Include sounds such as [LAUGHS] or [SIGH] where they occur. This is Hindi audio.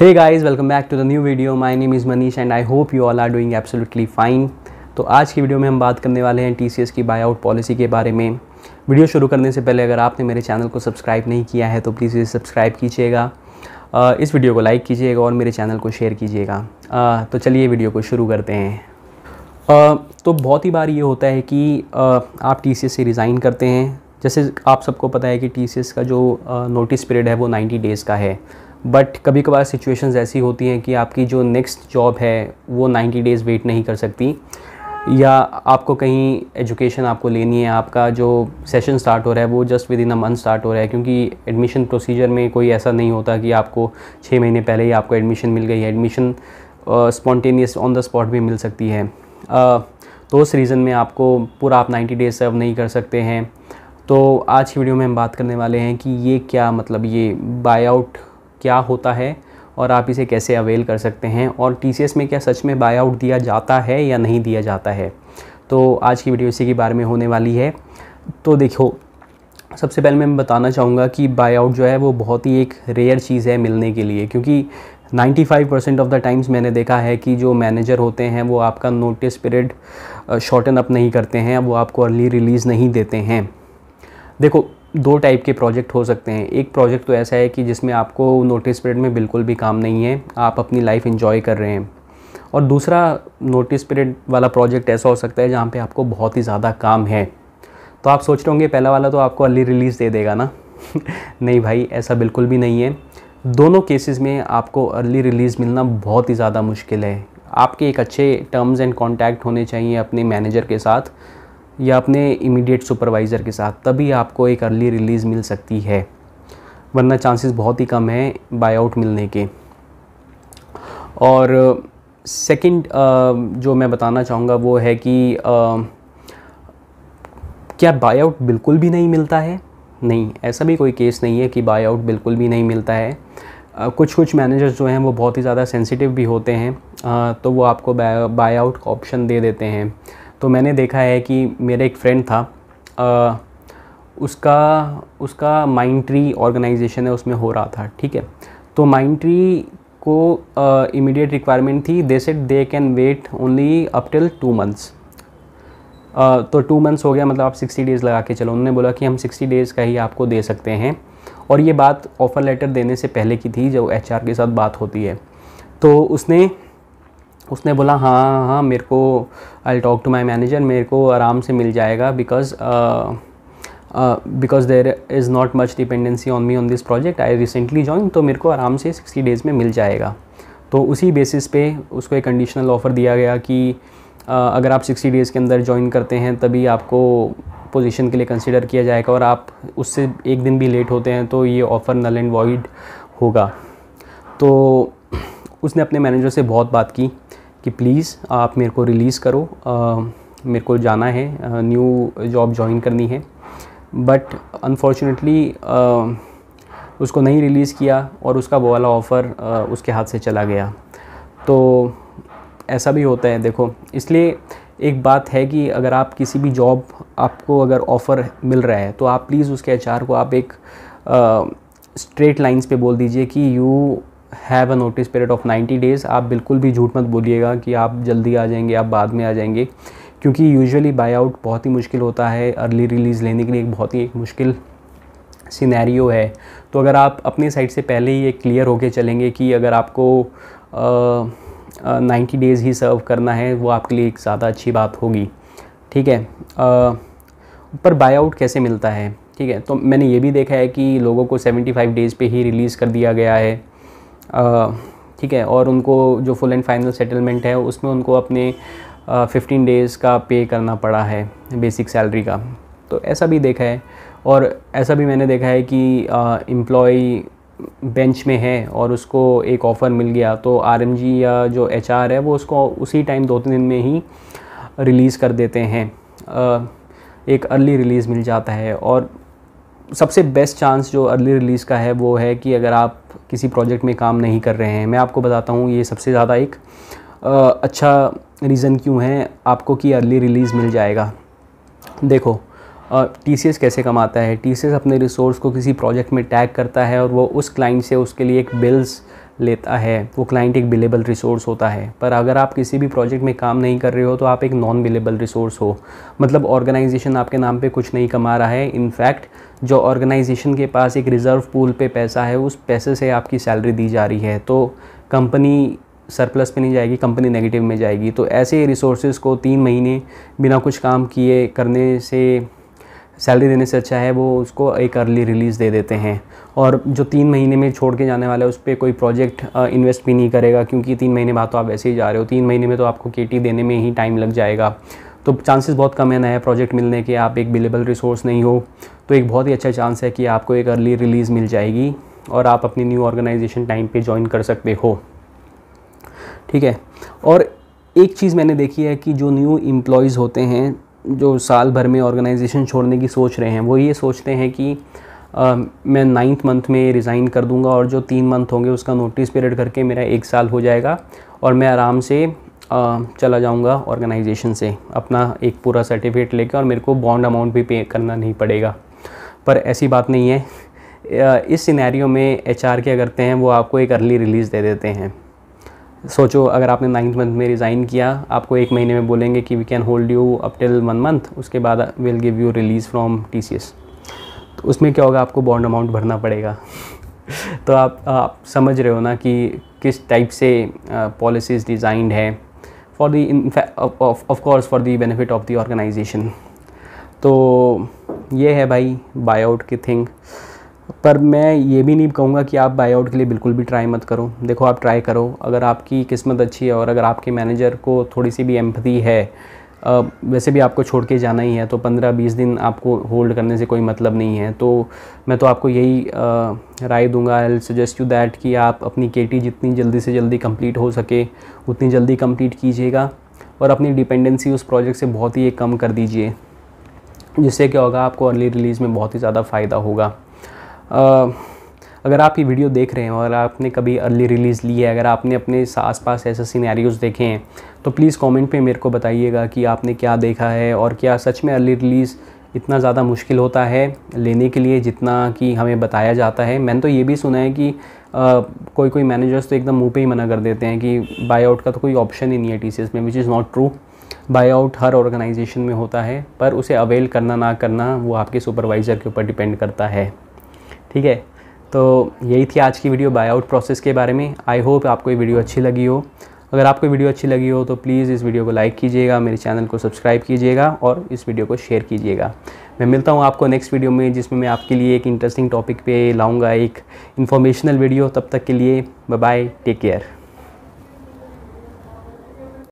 hey guys welcome back to the new video my name is Manish and I hope you all are doing absolutely fine तो आज की वीडियो में हम बात करने वाले हैं टी की बायआउट पॉलिसी के बारे में वीडियो शुरू करने से पहले अगर आपने मेरे चैनल को सब्सक्राइब नहीं किया है तो प्लीज़ इसे सब्सक्राइब कीजिएगा इस वीडियो को लाइक कीजिएगा और मेरे चैनल को शेयर कीजिएगा तो चलिए वीडियो को शुरू करते हैं तो बहुत ही बार ये होता है कि आप टी से रिज़ाइन करते हैं जैसे आप सबको पता है कि टी का जो नोटिस पीरियड है वो नाइन्टी डेज़ का है बट कभी कभार सिचुएशंस ऐसी होती हैं कि आपकी जो नेक्स्ट जॉब है वो 90 डेज़ वेट नहीं कर सकती या आपको कहीं एजुकेशन आपको लेनी है आपका जो सेशन स्टार्ट हो रहा है वो just within a month start हो रहा है क्योंकि एडमिशन प्रोसीजर में कोई ऐसा नहीं होता कि आपको छः महीने पहले ही आपको एडमिशन मिल गई है admission spontaneous on the spot भी मिल सकती है uh, तो उस रीज़न में आपको पूरा आप 90 डेज सर्व नहीं कर सकते हैं तो आज की वीडियो में हम बात करने वाले हैं कि ये क्या मतलब ये बाय आउट क्या होता है और आप इसे कैसे अवेल कर सकते हैं और टी में क्या सच में बाय आउट दिया जाता है या नहीं दिया जाता है तो आज की वीडियो इसी के बारे में होने वाली है तो देखो सबसे पहले मैं बताना चाहूँगा कि बाय आउट जो है वो बहुत ही एक रेयर चीज़ है मिलने के लिए क्योंकि 95 परसेंट ऑफ़ द टाइम्स मैंने देखा है कि जो मैनेजर होते हैं वो आपका नोटिस पीरियड शॉर्टन अप नहीं करते हैं वो आपको अर्ली रिलीज़ नहीं देते हैं देखो दो टाइप के प्रोजेक्ट हो सकते हैं एक प्रोजेक्ट तो ऐसा है कि जिसमें आपको नोटिस पीरियड में बिल्कुल भी काम नहीं है आप अपनी लाइफ इन्जॉय कर रहे हैं और दूसरा नोटिस पीरियड वाला प्रोजेक्ट ऐसा हो सकता है जहाँ पे आपको बहुत ही ज़्यादा काम है तो आप सोच रहे होंगे पहला वाला तो आपको अर्ली रिलीज़ दे देगा ना [LAUGHS] नहीं भाई ऐसा बिल्कुल भी नहीं है दोनों केसेस में आपको अर्ली रिलीज़ मिलना बहुत ही ज़्यादा मुश्किल है आपके एक अच्छे टर्म्स एंड कॉन्टैक्ट होने चाहिए अपने मैनेजर के साथ या अपने इमीडिएट सुपरवाइज़र के साथ तभी आपको एक अर्ली रिलीज़ मिल सकती है वरना चांसेस बहुत ही कम है बायआउट मिलने के और सेकंड जो मैं बताना चाहूँगा वो है कि क्या बायआउट बिल्कुल भी नहीं मिलता है नहीं ऐसा भी कोई केस नहीं है कि बायआउट बिल्कुल भी नहीं मिलता है कुछ कुछ मैनेजर्स जो हैं वो बहुत ही ज़्यादा सेंसिटिव भी होते हैं तो वो आपको आउट का ऑप्शन दे देते हैं तो मैंने देखा है कि मेरा एक फ्रेंड था आ, उसका उसका माइंड ट्री ऑर्गेनाइजेशन है उसमें हो रहा था ठीक है तो माइंड ट्री को इमीडिएट रिक्वायरमेंट थी they said they can wait only up till two months तो टू मंथ्स हो गया मतलब आप सिक्सटी डेज़ लगा के चलो उन्होंने बोला कि हम सिक्सटी डेज़ का ही आपको दे सकते हैं और ये बात ऑफ़र लेटर देने से पहले की थी जब एच के साथ बात होती है तो उसने उसने बोला हाँ हाँ मेरे को I talk to my manager मेरे को आराम से मिल जाएगा because because there is not much dependency on me on this project I recently join तो मेरे को आराम से सिक्सटी डेज़ में मिल जाएगा तो उसी बेसिस पे उसको एक कंडीशनल ऑफ़र दिया गया कि uh, अगर आप सिक्सटी डेज़ के अंदर ज्वाइन करते हैं तभी आपको पोजीशन के लिए कंसिडर किया जाएगा और आप उससे एक दिन भी लेट होते हैं तो ये ऑफ़र नल एंड वॉइड होगा तो उसने अपने मैनेजर से बहुत बात की कि प्लीज़ आप मेरे को रिलीज़ करो मेरे को जाना है न्यू जॉब जॉइन करनी है बट अनफॉर्चुनेटली उसको नहीं रिलीज़ किया और उसका वो वाला ऑफ़र उसके हाथ से चला गया तो ऐसा भी होता है देखो इसलिए एक बात है कि अगर आप किसी भी जॉब आपको अगर ऑफ़र मिल रहा है तो आप प्लीज़ उसके एच को आप एक स्ट्रेट लाइंस पे बोल दीजिए कि you have a notice period of 90 days आप बिल्कुल भी झूठ मत बोलिएगा कि आप जल्दी आ जाएंगे आप बाद में आ जाएंगे क्योंकि यूजुअली बाय आउट बहुत ही मुश्किल होता है अर्ली रिलीज़ लेने के लिए एक बहुत ही एक मुश्किल सिनेरियो है तो अगर आप अपने साइड से पहले ही ये क्लियर होके चलेंगे कि अगर आपको नाइन्टी डेज़ ही सर्व करना है वो आपके लिए एक ज़्यादा अच्छी बात होगी ठीक है पर बाय आउट कैसे मिलता है ठीक है तो मैंने ये भी देखा है कि लोगों को 75 डेज़ पे ही रिलीज़ कर दिया गया है ठीक है और उनको जो फुल एंड फाइनल सेटलमेंट है उसमें उनको अपने फिफ्टीन डेज़ का पे करना पड़ा है बेसिक सैलरी का तो ऐसा भी देखा है और ऐसा भी मैंने देखा है कि एम्प्लॉय बेंच में है और उसको एक ऑफ़र मिल गया तो आरएमजी या जो एचआर है वो उसको उसी टाइम दो तीन दिन में ही रिलीज़ कर देते हैं एक अर्ली रिलीज़ मिल जाता है और सबसे बेस्ट चांस जो अर्ली रिलीज़ का है वो है कि अगर आप किसी प्रोजेक्ट में काम नहीं कर रहे हैं मैं आपको बताता हूँ ये सबसे ज़्यादा एक आ, अच्छा रीज़न क्यों है आपको कि अर्ली रिलीज़ मिल जाएगा देखो टी सी एस कैसे कमाता है टी सी एस अपने रिसोर्स को किसी प्रोजेक्ट में टैग करता है और वो उस क्लाइंट से उसके लिए एक बिल्स लेता है वो क्लाइंट एक बिलेबल रिसोर्स होता है पर अगर आप किसी भी प्रोजेक्ट में काम नहीं कर रहे हो तो आप एक नॉन बिलेबल रिसोर्स हो मतलब ऑर्गेनाइजेशन आपके नाम पे कुछ नहीं कमा रहा है इनफैक्ट जो ऑर्गेनाइजेशन के पास एक रिज़र्व पूल पे पैसा है उस पैसे से आपकी सैलरी दी जा रही है तो कंपनी सरप्लस पे नहीं जाएगी कंपनी नेगेटिव में जाएगी तो ऐसे रिसोर्सेज को तीन महीने बिना कुछ काम किए करने से सैलरी देने से अच्छा है वो उसको एक अर्ली रिलीज़ दे देते हैं और जो तीन महीने में छोड़ के जाने वाला है उस पर कोई प्रोजेक्ट इन्वेस्ट भी नहीं करेगा क्योंकि तीन महीने बाद तो आप ऐसे ही जा रहे हो तीन महीने में तो आपको के देने में ही टाइम लग जाएगा तो चांसेस बहुत कम है नया प्रोजेक्ट मिलने के आप एक बिलेबल रिसोर्स नहीं हो तो एक बहुत ही अच्छा चांस है कि आपको एक अर्ली रिलीज़ मिल जाएगी और आप अपनी न्यू ऑर्गेनाइजेशन टाइम पे ज्वाइन कर सकते हो ठीक है और एक चीज़ मैंने देखी है कि जो न्यू एम्प्लॉयज़ होते हैं जो साल भर में ऑर्गेनाइजेशन छोड़ने की सोच रहे हैं वो ये सोचते हैं कि आ, मैं नाइन्थ मंथ में रिज़ाइन कर दूंगा और जो तीन मंथ होंगे उसका नोटिस पीरियड करके मेरा एक साल हो जाएगा और मैं आराम से आ, चला जाऊंगा ऑर्गेनाइजेशन से अपना एक पूरा सर्टिफिकेट लेकर और मेरे को बॉन्ड अमाउंट भी पे करना नहीं पड़ेगा पर ऐसी बात नहीं है इस सिनेरियो में एच आर क्या करते हैं वो आपको एक अर्ली रिलीज़ दे देते हैं सोचो अगर आपने नाइन्थ मंथ में रिज़ाइन किया आपको एक महीने में बोलेंगे कि we can hold you up till one month उसके बाद will give you release from T तो उसमें क्या होगा आपको बॉन्ड अमाउंट भरना पड़ेगा [LAUGHS] तो आप, आप समझ रहे हो ना कि किस टाइप से पॉलिसीज़ डिज़ाइंड है for the of course for the benefit of the organisation तो ये है भाई आउट की थिंग पर मैं ये भी नहीं कहूँगा कि आप बाईआउट के लिए बिल्कुल भी ट्राई मत करो देखो आप ट्राई करो अगर आपकी किस्मत अच्छी है और अगर आपके मैनेजर को थोड़ी सी भी एम्पथी है वैसे भी आपको छोड़ के जाना ही है तो पंद्रह बीस दिन आपको होल्ड करने से कोई मतलब नहीं है तो मैं तो आपको यही राय दूंगा आई सजेस्ट यू दैट कि आप अपनी के जितनी जल्दी से जल्दी कंप्लीट हो सके उतनी जल्दी कंप्लीट कीजिएगा और अपनी डिपेंडेंसी उस प्रोजेक्ट से बहुत ही कम कर दीजिए जिससे क्या होगा आपको अर्ली रिलीज़ में बहुत ही ज़्यादा फ़ायदा होगा अगर आप ये वीडियो देख रहे हैं और आपने कभी अर्ली रिलीज़ ली है अगर आपने अपने आस पास ऐसे सीनैरियोज़ देखे हैं तो प्लीज़ कमेंट पर मेरे को बताइएगा कि आपने क्या देखा है और क्या सच में अर्ली रिलीज़ इतना ज़्यादा मुश्किल होता है लेने के लिए जितना कि हमें बताया जाता है मैंने तो ये भी सुना है कि आ, कोई कोई मैनेजर्स तो एकदम मुँह पे ही मना कर देते हैं कि बाय आउट का तो कोई ऑप्शन ही नहीं है टी में which is not true by out हर ऑर्गेनाइजेशन में होता है पर उसे अवेल करना ना करना वो आपके सुपरवाइज़र के ऊपर डिपेंड करता है ठीक है तो यही थी आज की वीडियो बायआउट प्रोसेस के बारे में आई होप आपको ये वीडियो अच्छी लगी हो अगर आपको वीडियो अच्छी लगी हो तो प्लीज़ इस वीडियो को लाइक कीजिएगा मेरे चैनल को सब्सक्राइब कीजिएगा और इस वीडियो को शेयर कीजिएगा मैं मिलता हूँ आपको नेक्स्ट वीडियो में जिसमें मैं आपके लिए एक इंटरेस्टिंग टॉपिक पे लाऊंगा एक इन्फॉर्मेशनल वीडियो तब तक के लिए बाय बाय टेक केयर